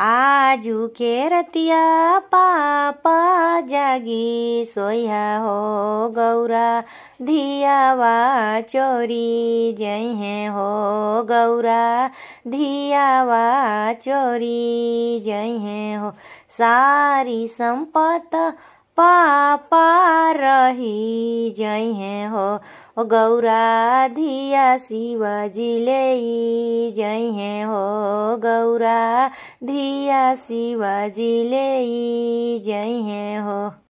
आजू के रतिया पापा जागी सोया हो गौरा धियावा चोरी है हो गौरा धियावा चोरी है हो सारी संपत पापा रही है हो गौरा धिया शिवजी ले जय गौरा धिया शिवाजी ले जय हो